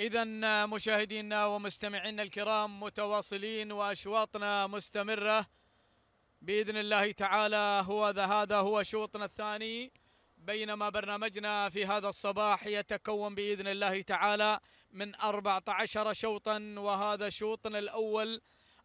إذا مشاهدينا ومستمعينا الكرام متواصلين وأشواطنا مستمرة بإذن الله تعالى هو ذا هذا هو شوطنا الثاني بينما برنامجنا في هذا الصباح يتكون بإذن الله تعالى من 14 شوطا وهذا شوطنا الأول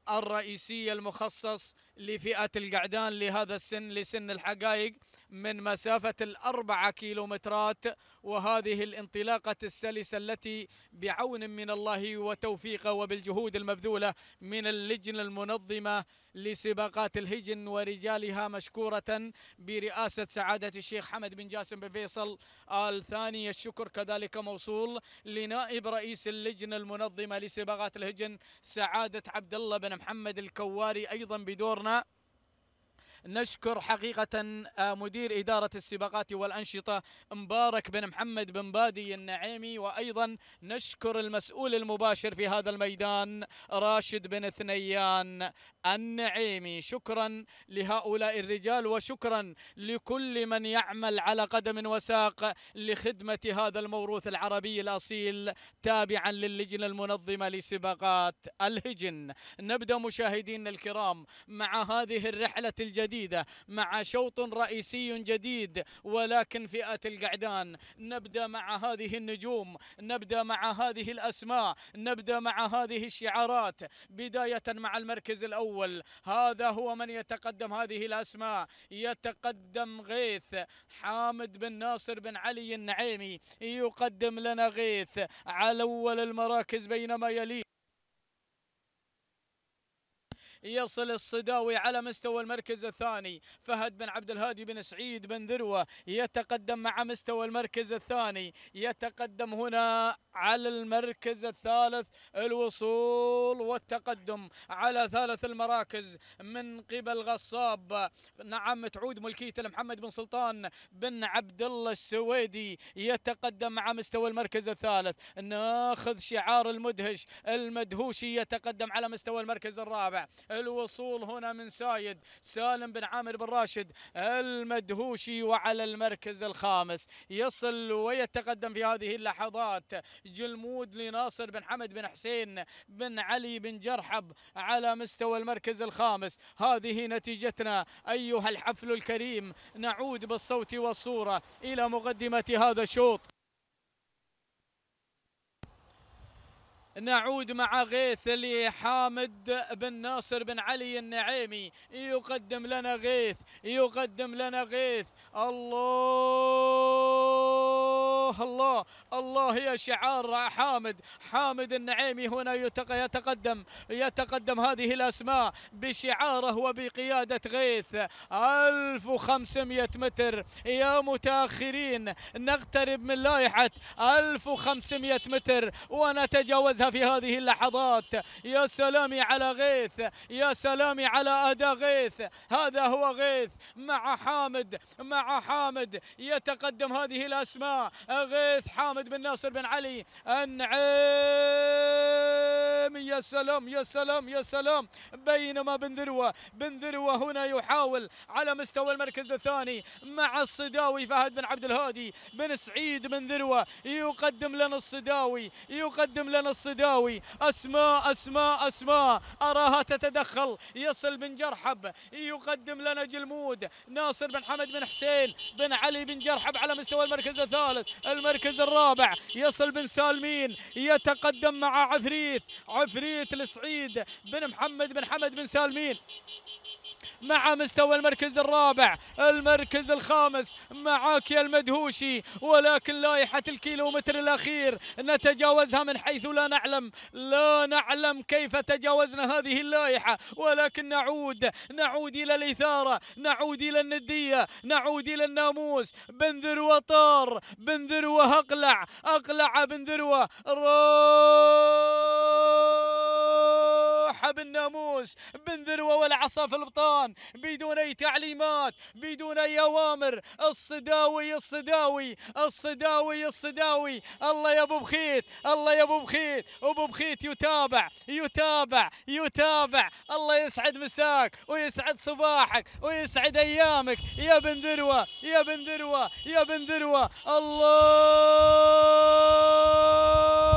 الرئيسي المخصص لفئة القعدان لهذا السن لسن الحقائق من مسافة الأربعة كيلومترات وهذه الانطلاقة السلسة التي بعون من الله وتوفيقه وبالجهود المبذولة من اللجنة المنظمة لسباقات الهجن ورجالها مشكورة برئاسة سعادة الشيخ حمد بن جاسم بن فيصل آل ثاني الشكر كذلك موصول لنائب رئيس اللجنة المنظمة لسباقات الهجن سعادة عبد الله بن محمد الكواري أيضا بدورنا نشكر حقيقة آه، مدير إدارة السباقات والأنشطة مبارك بن محمد بن بادي النعيمي وأيضا نشكر المسؤول المباشر في هذا الميدان راشد بن ثنيان النعيمي شكرا لهؤلاء الرجال وشكرا لكل من يعمل على قدم وساق لخدمة هذا الموروث العربي الأصيل تابعا للجنة المنظمة لسباقات الهجن نبدأ مشاهدينا الكرام مع هذه الرحلة الجديدة جديدة مع شوط رئيسي جديد ولكن فئة القعدان نبدأ مع هذه النجوم نبدأ مع هذه الأسماء نبدأ مع هذه الشعارات بداية مع المركز الأول هذا هو من يتقدم هذه الأسماء يتقدم غيث حامد بن ناصر بن علي النعيمي يقدم لنا غيث على أول المراكز بينما يليه يصل الصداوي على مستوى المركز الثاني فهد بن عبد الهادي بن سعيد بن ذروة يتقدم مع مستوى المركز الثاني يتقدم هنا على المركز الثالث الوصول والتقدم على ثالث المراكز من قبل غصاب نعم تعود ملكيه لمحمد بن سلطان بن عبد الله السويدي يتقدم مع مستوى المركز الثالث ناخذ شعار المدهش المدهوشي يتقدم على مستوى المركز الرابع الوصول هنا من سايد سالم بن عامر بن راشد المدهوشي وعلى المركز الخامس يصل ويتقدم في هذه اللحظات جلمود لناصر بن حمد بن حسين بن علي بن جرحب على مستوى المركز الخامس هذه نتيجتنا أيها الحفل الكريم نعود بالصوت والصورة إلى مقدمة هذا الشوط نعود مع غيث لحامد بن ناصر بن علي النعيمي يقدم لنا غيث يقدم لنا غيث الله الله الله الله يا شعار حامد حامد النعيمي هنا يتقدم يتقدم هذه الأسماء بشعاره وبقيادة غيث 1500 متر يا متأخرين نقترب من لائحة 1500 متر ونتجاوزها في هذه اللحظات يا سلامي على غيث يا سلامي على أداء غيث هذا هو غيث مع حامد مع حامد يتقدم هذه الأسماء غيث حامد بن ناصر بن علي النعيم سلام يا سلام يا سلام يا سلام بينما بن ذروة بن ذروة هنا يحاول على مستوى المركز الثاني مع الصداوي فهد بن عبد الهادي بن سعيد بن ذروة يقدم لنا الصداوي يقدم لنا الصداوي أسماء أسماء أسماء أراها تتدخل يصل بن جرحب يقدم لنا جلمود ناصر بن حمد بن حسين بن علي بن جرحب على مستوى المركز الثالث المركز الرابع يصل بن سالمين يتقدم مع عفريت عفريت السعيد بن محمد بن حمد بن سالمين مع مستوى المركز الرابع المركز الخامس معاك يا المدهوشي ولكن لائحة الكيلومتر الأخير نتجاوزها من حيث لا نعلم لا نعلم كيف تجاوزنا هذه اللائحة ولكن نعود نعود إلى الإثارة نعود إلى الندية نعود إلى الناموس بن ذروة طار بن ذروة أقلع أقلع بن ذروة الروحة بن بالذروة والعصا في البطان بدون أي تعليمات بدون أي أوامر الصداوي الصداوي الصداوي الصداوي الله يا أبو بخيت الله يا أبو بخيت أبو بخيت يتابع يتابع يتابع الله يسعد مساك ويسعد صباحك ويسعد أيامك يا بن ذروة يا بن ذروة يا بن ذروة الله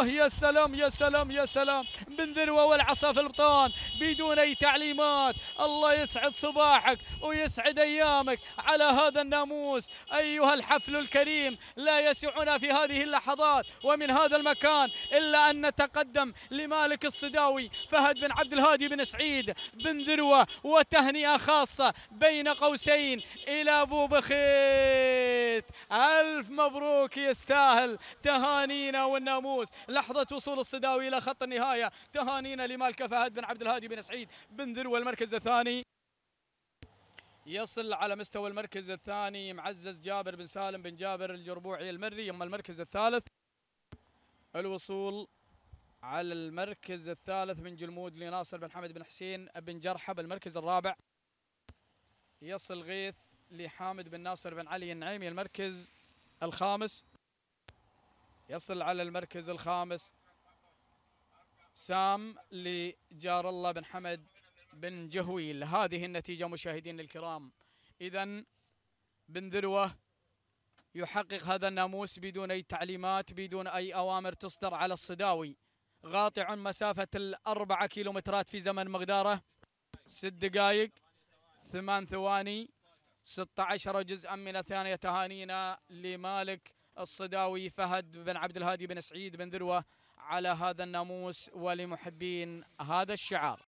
الله يا سلام يا سلام يا سلام من ذروة والعصا في البطان بدون أي تعليمات الله يسعد صباحك ويسعد أيامك على هذا الناموس أيها الحفل الكريم لا يسعنا في هذه اللحظات ومن هذا المكان إلا أن نتقدم لمالك الصداوي فهد بن عبد الهادي بن سعيد بن ذروة وتهنئة خاصة بين قوسين إلى أبو بخيت ألف مبروك يستاهل تهانينا والناموس لحظة وصول الصداوي إلى خط النهاية تهانينا لمالكة فهد بن عبد الهادي بن سعيد بن ذروة المركز الثاني يصل على مستوى المركز الثاني معزز جابر بن سالم بن جابر الجربوعي المري أما المركز الثالث الوصول على المركز الثالث من جلمود لناصر بن حمد بن حسين بن جرحة بالمركز الرابع يصل غيث لحامد بن ناصر بن علي النعيمي المركز الخامس يصل على المركز الخامس سام لجار الله بن حمد بن جهويل هذه النتيجة مشاهدين الكرام إذا بن ذروة يحقق هذا الناموس بدون أي تعليمات بدون أي أوامر تصدر على الصداوي غاطع مسافة الأربعة كيلومترات في زمن مقداره ست دقائق ثمان ثواني 16 جزءا من الثانية تهانينا لمالك الصداوي فهد بن عبد الهادي بن سعيد بن ذروة على هذا الناموس ولمحبين هذا الشعار